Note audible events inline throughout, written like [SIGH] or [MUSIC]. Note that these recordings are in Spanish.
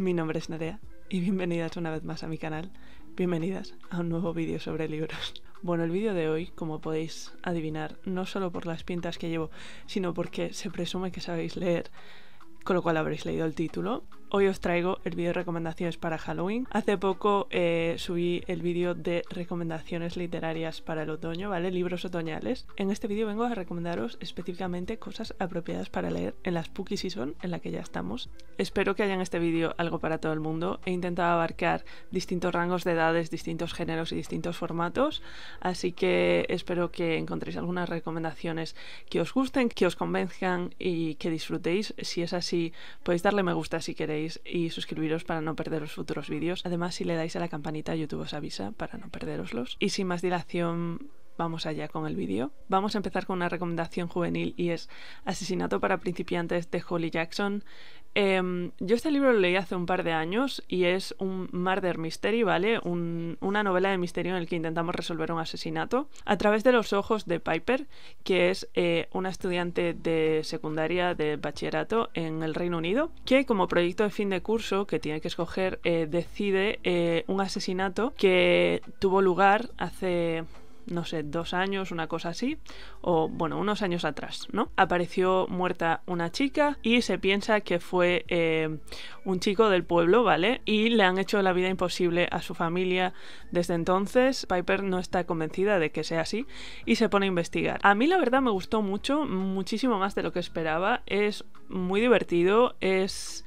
Mi nombre es Nerea y bienvenidas una vez más a mi canal, bienvenidas a un nuevo vídeo sobre libros. [LAUGHS] Bueno, el vídeo de hoy, como podéis adivinar, no solo por las pintas que llevo, sino porque se presume que sabéis leer, con lo cual habréis leído el título. Hoy os traigo el vídeo de recomendaciones para Halloween. Hace poco eh, subí el vídeo de recomendaciones literarias para el otoño, ¿vale? Libros otoñales. En este vídeo vengo a recomendaros específicamente cosas apropiadas para leer en la Spooky Season en la que ya estamos. Espero que haya en este vídeo algo para todo el mundo. He intentado abarcar distintos rangos de edades, distintos géneros y distintos formatos, así que espero que encontréis algunas recomendaciones que os gusten, que os convenzcan y que disfrutéis. Si es así, podéis darle me gusta si queréis y suscribiros para no perderos futuros vídeos. Además, si le dais a la campanita, YouTube os avisa para no perderoslos. Y sin más dilación, vamos allá con el vídeo. Vamos a empezar con una recomendación juvenil y es Asesinato para principiantes de Holly Jackson. Em, yo este libro lo leí hace un par de años y es un murder mystery, ¿vale? una novela de misterio en el que intentamos resolver un asesinato a través de los ojos de Piper, que es eh, una estudiante de secundaria de bachillerato en el Reino Unido, que como proyecto de fin de curso que tiene que escoger eh, decide eh, un asesinato que tuvo lugar hace no sé, dos años, una cosa así, o bueno, unos años atrás, ¿no? Apareció muerta una chica y se piensa que fue eh, un chico del pueblo, ¿vale? Y le han hecho la vida imposible a su familia desde entonces. Piper no está convencida de que sea así y se pone a investigar. A mí la verdad me gustó mucho, muchísimo más de lo que esperaba. Es muy divertido, es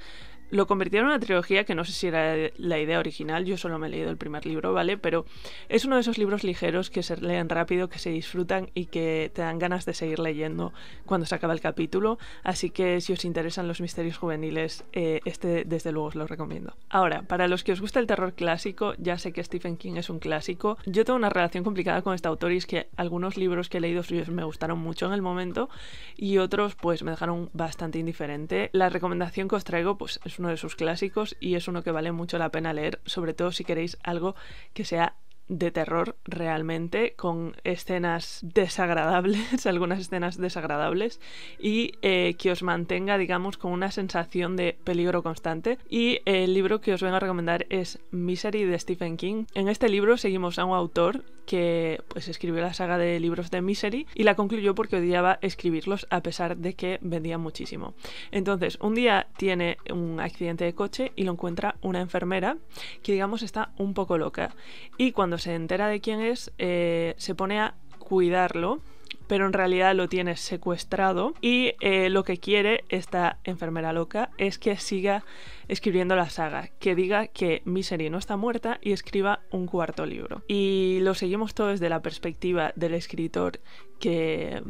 lo convirtieron en una trilogía que no sé si era la idea original, yo solo me he leído el primer libro, ¿vale? Pero es uno de esos libros ligeros que se leen rápido, que se disfrutan y que te dan ganas de seguir leyendo cuando se acaba el capítulo. Así que si os interesan los misterios juveniles, eh, este desde luego os lo recomiendo. Ahora, para los que os gusta el terror clásico, ya sé que Stephen King es un clásico. Yo tengo una relación complicada con este autor y es que algunos libros que he leído suyos me gustaron mucho en el momento y otros pues me dejaron bastante indiferente. La recomendación que os traigo pues es una de sus clásicos y es uno que vale mucho la pena leer, sobre todo si queréis algo que sea de terror realmente, con escenas desagradables, [LAUGHS] algunas escenas desagradables, y eh, que os mantenga, digamos, con una sensación de peligro constante. Y el libro que os vengo a recomendar es Misery de Stephen King. En este libro seguimos a un autor que pues escribió la saga de libros de Misery y la concluyó porque odiaba escribirlos a pesar de que vendía muchísimo. Entonces, un día tiene un accidente de coche y lo encuentra una enfermera que digamos está un poco loca y cuando se entera de quién es eh, se pone a cuidarlo pero en realidad lo tiene secuestrado y eh, lo que quiere esta enfermera loca es que siga escribiendo la saga, que diga que Misery no está muerta y escriba un cuarto libro. Y lo seguimos todo desde la perspectiva del escritor que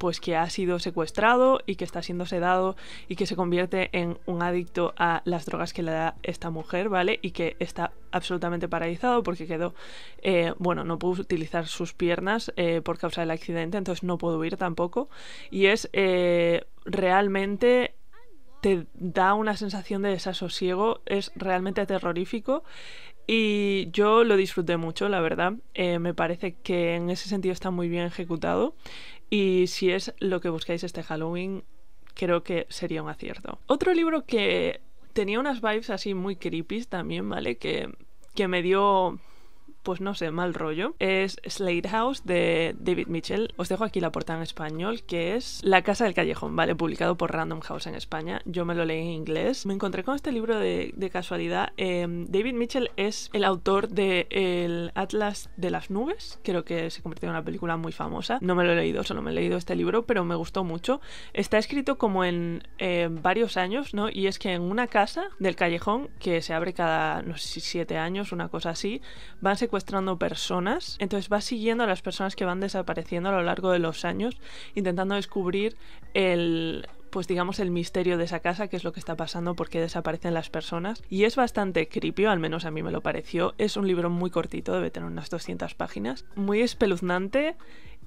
pues que ha sido secuestrado y que está siendo sedado y que se convierte en un adicto a las drogas que le da esta mujer, ¿vale? Y que está absolutamente paralizado porque quedó, eh, bueno, no pudo utilizar sus piernas eh, por causa del accidente, entonces no pudo huir tampoco. Y es eh, realmente te da una sensación de desasosiego, es realmente terrorífico y yo lo disfruté mucho, la verdad. Eh, me parece que en ese sentido está muy bien ejecutado. Y si es lo que buscáis este Halloween, creo que sería un acierto. Otro libro que tenía unas vibes así muy creepy también, ¿vale? Que, que me dio pues no sé, mal rollo, es Slade House de David Mitchell. Os dejo aquí la portada en español, que es La Casa del Callejón, ¿vale? Publicado por Random House en España. Yo me lo leí en inglés. Me encontré con este libro de, casualidad. Em, David Mitchell es el autor de El Atlas de las Nubes. Creo que se convirtió en una película muy famosa. No me lo he leído, solo me he leído este libro, pero me gustó mucho. Está escrito como en em, varios años, ¿no? Y es que en una casa del callejón, que se abre cada, no sé si siete años, una cosa así, van ser secuestrando personas, entonces va siguiendo a las personas que van desapareciendo a lo largo de los años, intentando descubrir el pues digamos el misterio de esa casa, qué es lo que está pasando, por qué desaparecen las personas. Y es bastante creepy, al menos a mí me lo pareció. Es un libro muy cortito, debe tener unas 200 páginas, muy espeluznante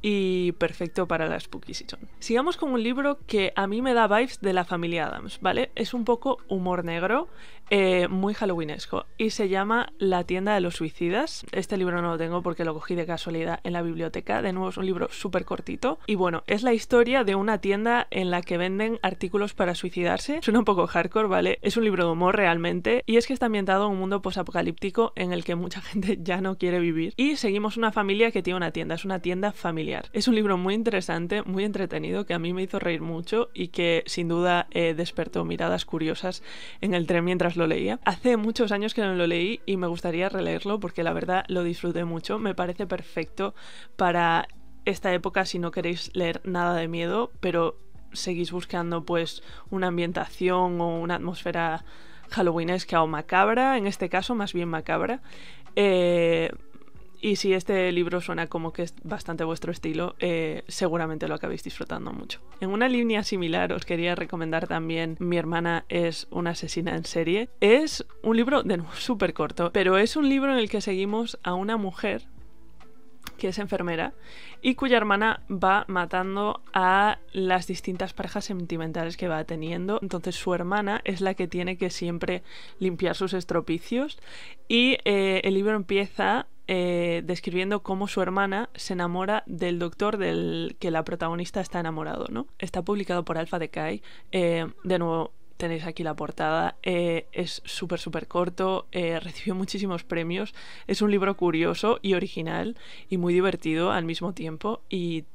y perfecto para la Spooky Season. Sigamos con un libro que a mí me da vibes de la familia Adams, ¿vale? Es un poco humor negro, eh, muy halloweenesco y se llama La tienda de los suicidas. Este libro no lo tengo porque lo cogí de casualidad en la biblioteca. De nuevo es un libro súper cortito y bueno, es la historia de una tienda en la que venden artículos para suicidarse. Suena un poco hardcore, ¿vale? Es un libro de humor realmente y es que está ambientado en un mundo posapocalíptico en el que mucha [LAUGHS] gente ya no quiere vivir. Y seguimos una familia que tiene una tienda, es una tienda familiar. Es un libro muy interesante, muy entretenido, que a mí me hizo reír mucho y que sin duda eh, despertó miradas curiosas en el tren mientras lo leía. Hace muchos años que no lo leí y me gustaría releerlo porque la verdad lo disfruté mucho. Me parece perfecto para esta época si no queréis leer nada de miedo, pero seguís buscando pues una ambientación o una atmósfera halloweenesca o macabra, en este caso más bien macabra. Eh, y si este libro suena como que es bastante vuestro estilo, eh, seguramente lo acabéis disfrutando mucho. En una línea similar os quería recomendar también Mi hermana es una asesina en serie. Es un libro de [LAUGHS] súper corto, pero es un libro en el que seguimos a una mujer que es enfermera y cuya hermana va matando a las distintas parejas sentimentales que va teniendo. Entonces su hermana es la que tiene que siempre limpiar sus estropicios y eh, el libro empieza eh, describiendo cómo su hermana se enamora del doctor del que la protagonista está enamorado, ¿no? Está publicado por Alpha Decay. Eh, de nuevo, tenéis aquí la portada. Eh, es súper, súper corto, recibió muchísimos premios. Es un libro curioso y original y muy divertido al mismo tiempo y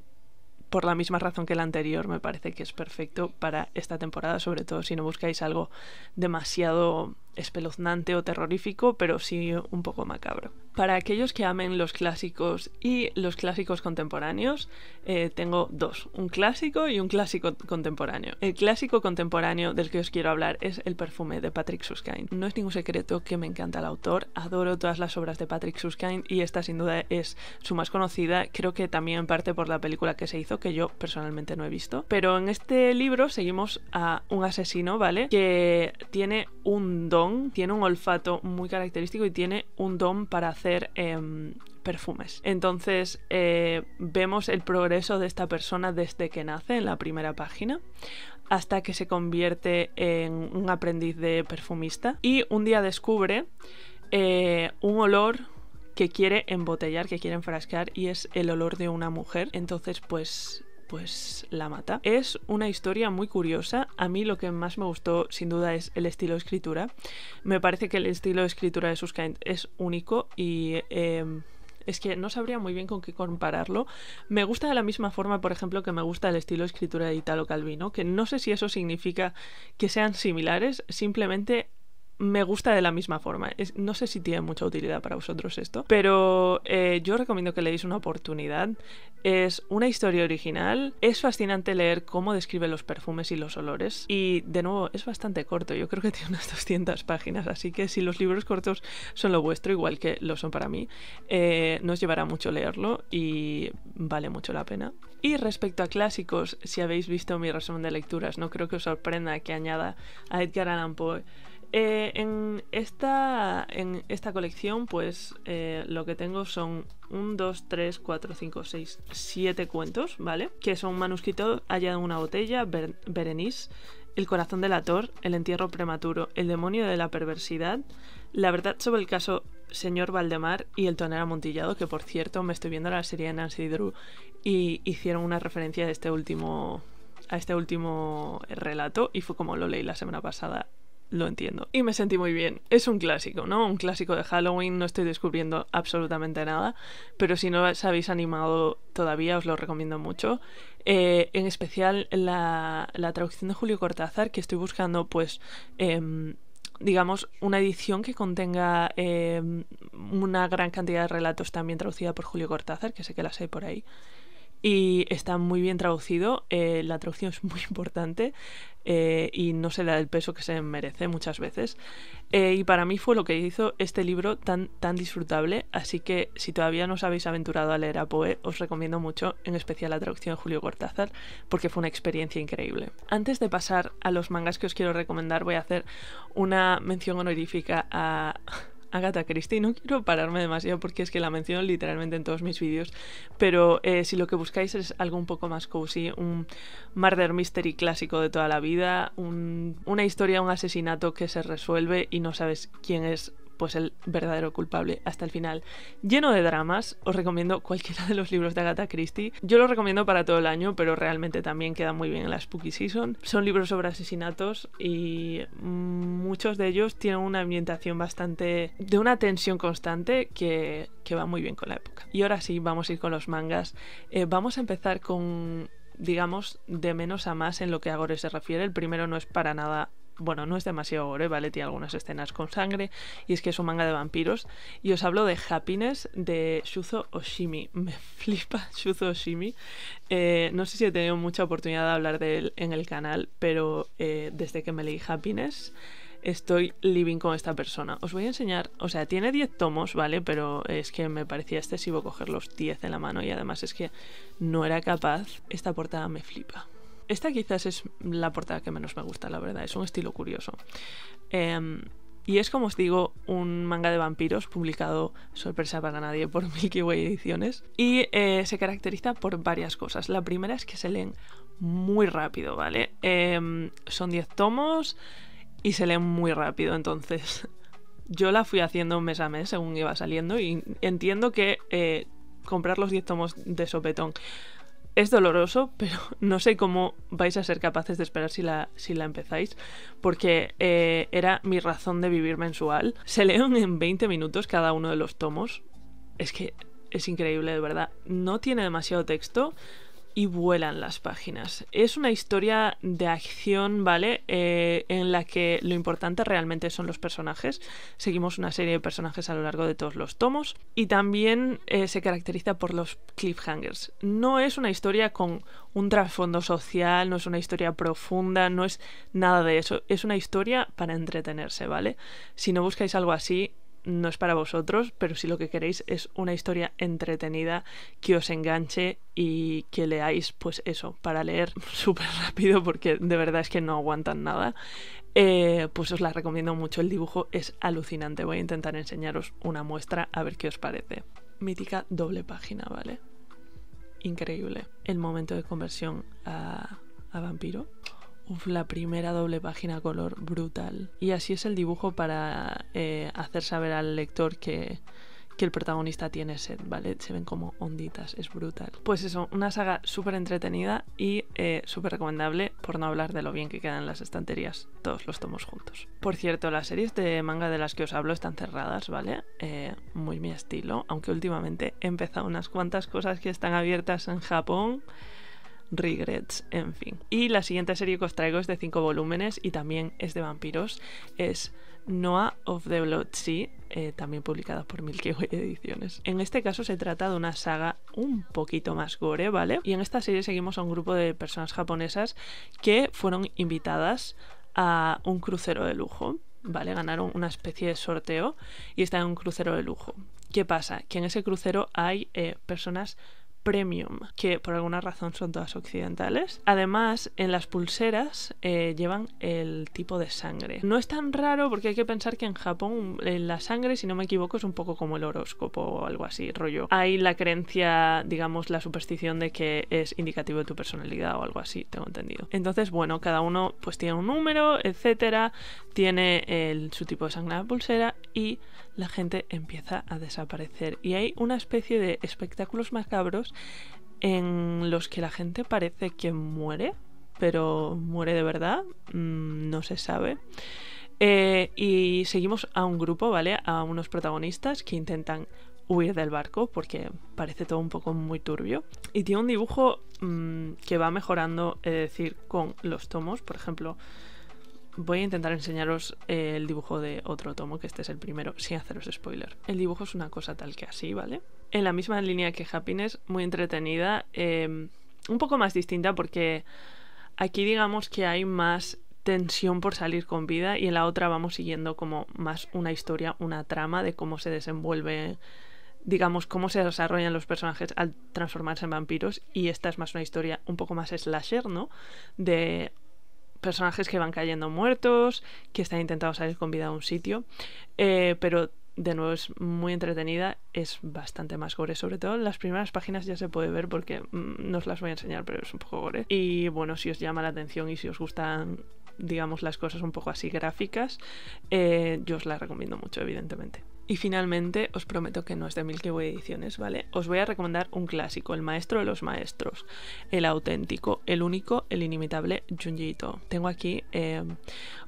por la misma razón que el anterior me parece que es perfecto para esta temporada, sobre todo si no buscáis algo demasiado espeluznante o terrorífico, pero sí un poco macabro. Para aquellos que amen los clásicos y los clásicos contemporáneos, eh, tengo dos, un clásico y un clásico contemporáneo. El clásico contemporáneo del que os quiero hablar es El perfume de Patrick Susskind. No es ningún secreto que me encanta el autor, adoro todas las obras de Patrick Susskind y esta sin duda es su más conocida, creo que también en parte por la película que se hizo, que yo personalmente no he visto. Pero en este libro seguimos a un asesino, ¿vale? Que tiene un don tiene un olfato muy característico y tiene un don para hacer em, perfumes. Entonces eh, vemos el progreso de esta persona desde que nace en la primera página hasta que se convierte en un aprendiz de perfumista y un día descubre eh, un olor que quiere embotellar, que quiere enfrascar y es el olor de una mujer. Entonces pues pues la mata. Es una historia muy curiosa. A mí lo que más me gustó, sin duda, es el estilo de escritura. Me parece que el estilo de escritura de Suskind es único y. Em, es que no sabría muy bien con qué compararlo. Me gusta de la misma forma, por ejemplo, que me gusta el estilo de escritura de Italo Calvino, que no sé si eso significa que sean similares, simplemente me gusta de la misma forma. no sé si tiene mucha utilidad para vosotros esto, pero eh, yo recomiendo que le una oportunidad. Es una historia original, es fascinante leer cómo describe los perfumes y los olores y de nuevo es bastante corto, yo creo que tiene unas 200 [LAUGHS] páginas, así que si los libros cortos son lo vuestro, igual que lo son para mí, nos eh, no os llevará mucho leerlo y vale mucho la pena. Y respecto a clásicos, si habéis visto mi razón de lecturas, no creo que os sorprenda que añada a Edgar Allan Poe eh, en, esta, en esta colección, pues eh, lo que tengo son Un, dos, tres, cuatro, cinco, seis Siete cuentos, ¿vale? Que son manuscrito hallado en una botella, Berenice, El corazón del ator, El entierro prematuro, El demonio de la perversidad, La verdad sobre el caso Señor Valdemar y El Toner amontillado, que por cierto me estoy viendo la serie de Nancy Drew y hicieron una referencia a este último a este último relato y fue como lo leí la semana pasada lo entiendo. Y me sentí muy bien. Es un clásico, ¿no? Un clásico de Halloween, no estoy descubriendo absolutamente nada, pero si no os habéis animado todavía os lo recomiendo mucho. Eh, en especial la, traducción de Julio Cortázar, que estoy buscando pues... Em, digamos, una edición que contenga em, una gran cantidad de relatos también traducida por Julio Cortázar, que sé que las hay por ahí y está muy bien traducido. Eh, la traducción es muy [LAUGHS] importante eh, y no se da el peso que se merece muchas veces. Eh, y para mí fue lo que hizo este libro tan, tan disfrutable. Así que si todavía no os habéis aventurado a leer a Poe, os recomiendo mucho, en especial la traducción de Julio Cortázar, porque fue una experiencia increíble. Antes de pasar a los mangas que os quiero recomendar, voy a hacer una mención honorífica a. Agatha Christie. No quiero pararme demasiado porque es que la menciono literalmente en todos mis vídeos, pero eh, si lo que buscáis es algo un poco más cozy, un murder mystery clásico de toda la vida, una historia, un asesinato que se resuelve y no sabes quién es pues el verdadero culpable hasta el final. Lleno de dramas, os recomiendo cualquiera de los libros de Agatha Christie. Yo los recomiendo para todo el año, pero realmente también queda muy bien en la Spooky Season. Son libros sobre asesinatos y muchos de ellos tienen una ambientación bastante de una tensión constante que, que va muy bien con la época. Y ahora sí, vamos a ir con los mangas. Eh, vamos a empezar con digamos, de menos a más en lo que a Gore se refiere. El primero no es para nada bueno, no es demasiado gore, ¿vale? Tiene algunas escenas con sangre y es que es un manga de vampiros. Y os hablo de Happiness de Shuzo Oshimi. [LAUGHS] Me flipa Shuzo Oshimi. Eh, no sé si he tenido mucha oportunidad de hablar de él en el canal, pero eh, desde que me leí Happiness estoy living con esta persona. Os voy a enseñar, o sea, tiene 10 tomos, ¿vale? Pero es que me parecía excesivo coger los 10 en la mano y además es que no era capaz. Esta portada me flipa. Esta quizás es la portada que menos me gusta, la verdad, es un estilo curioso. Em, y es, como os digo, un manga de vampiros publicado, sorpresa para nadie, por [LAUGHS] Milky Way Ediciones. Y eh, se caracteriza por varias cosas. La primera es que se leen muy rápido, ¿vale? Em, son 10 tomos y se leen muy rápido, entonces [LAUGHS] yo la fui haciendo mes a mes según iba saliendo y entiendo que eh, comprar los 10 tomos de sopetón es doloroso, [LAUGHS] pero no sé cómo vais a ser capaces de esperar si la, si la empezáis, porque eh, era mi razón de vivir mensual. Se leen en 20 minutos cada uno de los tomos. Es que es increíble, de verdad. No tiene demasiado texto, y vuelan las páginas. Es una historia de acción, ¿vale? Eh, en la que lo importante realmente son los personajes. Seguimos una serie de personajes a lo largo de todos los tomos y también eh, se caracteriza por los cliffhangers. No es una historia con un trasfondo social, no es una historia profunda, no es nada de eso. Es una historia para entretenerse, ¿vale? Si no buscáis algo así, no es para vosotros, pero si lo que queréis es una historia entretenida que os enganche y que leáis, pues eso, para leer [LAUGHS] súper rápido porque de verdad es que no aguantan nada, eh, pues os la recomiendo mucho. El dibujo es alucinante. Voy a intentar enseñaros una muestra a ver qué os parece. Mítica doble página, ¿vale? Increíble. El momento de conversión a vampiro. Uf, la primera doble página color, brutal. Y así es el dibujo para eh, hacer saber al lector que, el protagonista tiene sed, ¿vale? Se ven como onditas, es brutal. Pues eso, una saga súper entretenida y eh, súper recomendable, por no hablar de lo bien que quedan las estanterías, todos los tomos juntos. Por cierto, las series de manga de las que os hablo están cerradas, ¿vale? Eh, muy mi estilo, aunque últimamente he empezado unas cuantas cosas que están abiertas en Japón. Regrets, en fin. Y la siguiente serie que os traigo es de cinco volúmenes y también es de vampiros. Es Noah of the Blood Sea, eh, también publicada por Milky Way Ediciones. En este caso se trata de una saga un poquito más gore, ¿vale? Y en esta serie seguimos a un grupo de personas japonesas que fueron invitadas a un crucero de lujo. ¿vale? Ganaron una especie de sorteo y están en un crucero de lujo. ¿Qué pasa? Que en ese crucero hay eh, personas premium, que por alguna razón son todas occidentales. Además, en las pulseras eh, llevan el tipo de sangre. No es tan raro porque hay que pensar que en Japón la sangre, si no me equivoco, es un poco como el horóscopo o algo así, rollo. Hay la creencia, digamos, la superstición de que es indicativo de tu personalidad o algo así, tengo entendido. Entonces, bueno, cada uno pues tiene un número, etcétera, tiene el, su tipo de sangre en la pulsera y la gente empieza a desaparecer. Y hay una especie de espectáculos macabros en los que la gente parece que muere, pero muere de verdad, mm, no se sabe. Eh, y seguimos a un grupo, ¿vale? A unos protagonistas que intentan huir del barco porque parece todo un poco muy turbio. Y tiene un dibujo mm, que va mejorando, es decir, con los tomos. Por ejemplo, voy a intentar enseñaros eh, el dibujo de otro tomo, que este es el primero, sin haceros spoiler. El dibujo es una cosa tal que así, ¿vale? En la misma línea que Happiness, muy entretenida, em, un poco más distinta porque aquí digamos que hay más tensión por salir con vida y en la otra vamos siguiendo como más una historia, una trama de cómo se desenvuelve, digamos, cómo se desarrollan los personajes al transformarse en vampiros y esta es más una historia un poco más slasher, ¿no? De personajes que van cayendo muertos, que están intentando salir con vida a un sitio, eh, pero de nuevo es muy entretenida, es bastante más gore, sobre todo las primeras páginas ya se puede ver porque mm, no os las voy a enseñar, pero es un poco gore. Y bueno, si os llama la atención y si os gustan digamos las cosas un poco así gráficas, eh, yo os las recomiendo mucho, evidentemente. Y finalmente, os prometo que no es de Milky Way Ediciones, ¿vale? Os voy a recomendar un clásico, el maestro de los maestros, el auténtico, el único, el inimitable Junjito. Tengo aquí, eh,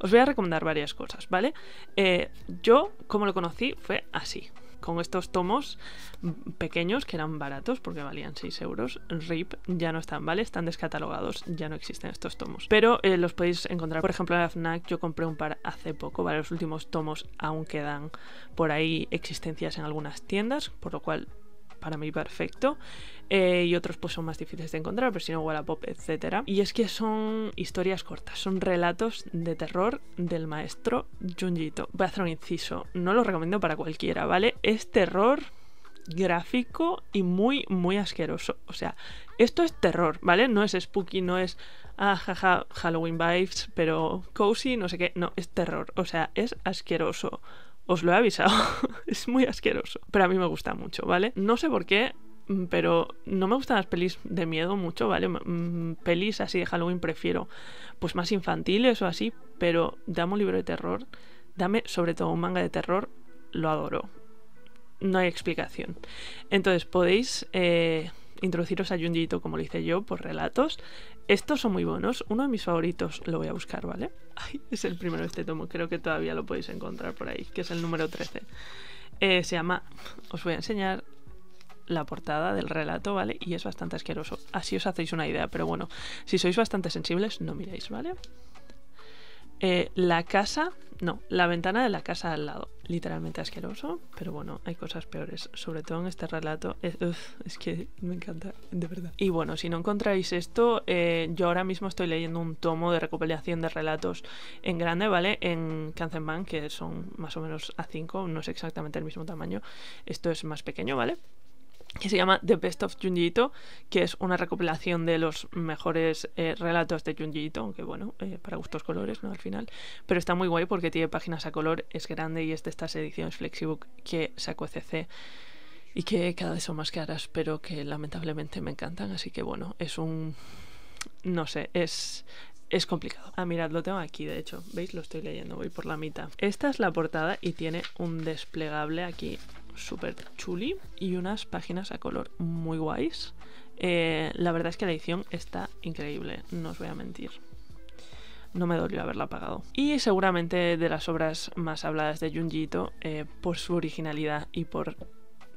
os voy a recomendar varias cosas, ¿vale? Eh, yo, como lo conocí, fue así, con estos tomos pequeños que eran baratos porque valían 6 euros. RIP ya no están, ¿vale? Están descatalogados, ya no existen estos tomos. Pero eh, los podéis encontrar, por ejemplo, en la FNAC. Yo compré un par hace poco, ¿vale? Los últimos tomos aún quedan por ahí existencias en algunas tiendas, por lo cual para mí perfecto. Eh, y otros pues son más difíciles de encontrar, pero si no Wallapop, etc. Y es que son historias cortas, son relatos de terror del maestro Junjito. Voy a hacer un inciso, no lo recomiendo para cualquiera, ¿vale? Es terror gráfico y muy, muy asqueroso. O sea, esto es terror, ¿vale? No es spooky, no es ah, jaja, Halloween vibes, pero cozy, no sé qué. No, es terror. O sea, es asqueroso. Os lo he avisado. [LAUGHS] es muy asqueroso. Pero a mí me gusta mucho, ¿vale? No sé por qué, mm, pero no me gustan las pelis de miedo mucho, ¿vale? Mm, pelis así de Halloween prefiero, pues más infantiles o así, pero dame un libro de terror, dame sobre todo un manga de terror, lo adoro. No hay explicación. Entonces podéis eh, introduciros a Junjito como lo hice yo, por relatos, estos son muy buenos. Uno de mis favoritos, lo voy a buscar, ¿vale? es el primero de este tomo, creo que todavía lo podéis encontrar por ahí, que es el número 13. Eh, se llama, os voy a enseñar la portada del relato, ¿vale? Y es bastante asqueroso. Así os hacéis una idea, pero bueno, si sois bastante sensibles, no miréis, ¿vale? Eh, la casa, no, la ventana de la casa al lado. Literalmente asqueroso, pero bueno, hay cosas peores. Sobre todo en este relato, es, que me encanta, de verdad. Y bueno, si no encontráis esto, eh, yo ahora mismo estoy leyendo un tomo de recopilación de relatos en grande, ¿vale? En Kanzenban, que son más o menos A5, no es exactamente el mismo tamaño. Esto es más pequeño, ¿vale? que se llama The Best of Junji que es una recopilación de los mejores eh, relatos de Junji aunque bueno, eh, para gustos colores, ¿no? Al final. Pero está muy guay porque tiene páginas a color, es grande y es de estas ediciones Flexibook que sacó ECC y que cada vez son más caras, pero que lamentablemente me encantan, así que bueno, es un... no sé, es... Es complicado. Ah, mirad, lo tengo aquí, de hecho. ¿Veis? Lo estoy leyendo, voy por la mitad. Esta es la portada y tiene un desplegable aquí súper chuli y unas páginas a color muy guays. Eh, la verdad es que la edición está increíble, no os voy a mentir. No me dolió haberla pagado. Y seguramente de las obras más habladas de Junji eh, por su originalidad y por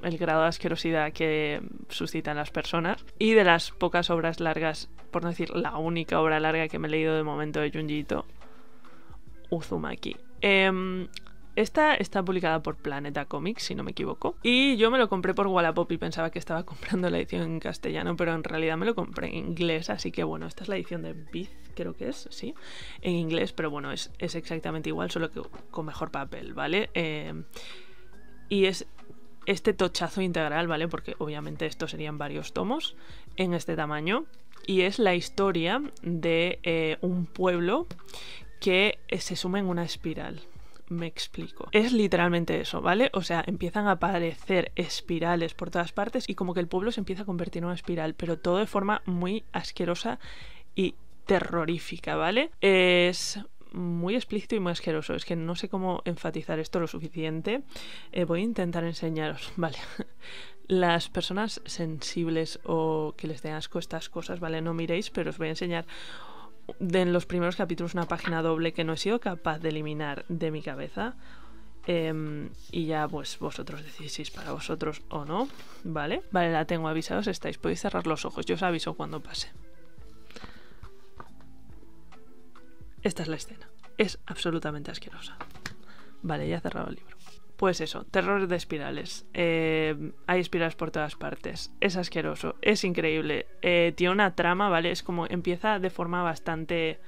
el grado de asquerosidad que suscitan las personas. Y de las pocas obras largas, por no decir la única obra larga que me he leído de momento de Junji Uzumaki. Em, esta está publicada por Planeta Comics, si no me equivoco. Y yo me lo compré por Wallapop y pensaba que estaba [LAUGHS] comprando la edición en castellano, pero en realidad me lo compré en inglés. Así que bueno, esta es la edición de Biz, creo que es, sí, en inglés, pero bueno, es, exactamente igual, solo que con mejor papel, ¿vale? Eh, y es este tochazo integral, ¿vale? Porque obviamente estos serían varios tomos en este tamaño. Y es la historia de eh, un pueblo que se suma en una espiral, me explico. Es literalmente eso, ¿vale? O sea, empiezan a aparecer espirales por todas partes y como que el pueblo se empieza a convertir en una espiral, pero todo de forma muy asquerosa y terrorífica, ¿vale? Es muy explícito y muy asqueroso. Es que no sé cómo enfatizar esto lo suficiente. Eh, voy a intentar enseñaros, [LAUGHS] ¿vale? Las personas sensibles o que les den asco estas cosas, ¿vale? No miréis, pero os voy a enseñar en los primeros capítulos una página doble que no he sido capaz de eliminar de mi cabeza. Em, y ya pues vosotros decís si para vosotros o no, ¿vale? Vale, la tengo avisados, estáis, podéis cerrar los ojos, yo os aviso cuando pase. Esta es la escena, es absolutamente asquerosa. Vale, ya he cerrado el libro. Pues eso, terror de espirales. Eh, hay espirales por todas partes. Es asqueroso, es increíble. Eh, tiene una trama, ¿vale? Es como empieza de forma bastante...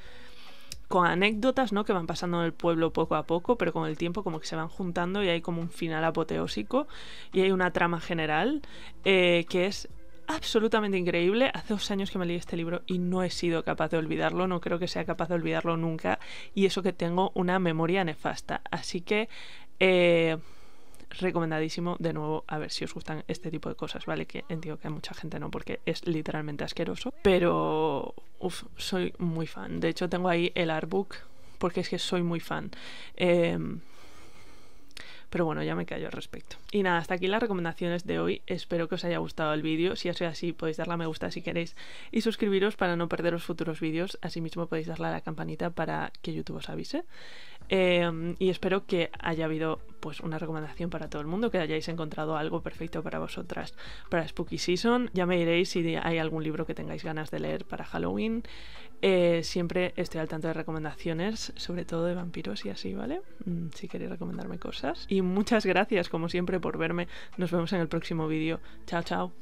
con anécdotas, ¿no? Que van pasando en el pueblo poco a poco, pero con el tiempo como que se van juntando y hay como un final apoteósico y hay una trama general eh, que es absolutamente increíble. Hace dos años que me leí este libro y no he sido capaz de olvidarlo, no creo que sea capaz de olvidarlo nunca, y eso que tengo una memoria nefasta. Así que eh, recomendadísimo, de nuevo, a ver si os gustan este tipo de cosas, ¿vale? Que entiendo que hay mucha gente no, porque es literalmente asqueroso. Pero, uff, soy muy fan. De hecho, tengo ahí el artbook, porque es que soy muy fan. Em, pero bueno, ya me callo al respecto. Y nada, hasta aquí las recomendaciones de hoy. Espero que os haya gustado el vídeo. Si ha sido así, podéis darle a me gusta si queréis y suscribiros para no perderos futuros vídeos. Asimismo, podéis darle a la campanita para que YouTube os avise. Eh, y espero que haya habido pues una recomendación para todo el mundo, que hayáis encontrado algo perfecto para vosotras para Spooky Season. Ya me diréis si hay algún libro que tengáis ganas de leer para Halloween. Eh, siempre estoy al tanto de recomendaciones, sobre todo de vampiros y así, ¿vale? Mm, si queréis recomendarme cosas. Y muchas gracias, como siempre, por verme. Nos vemos en el próximo vídeo. Chao, chao.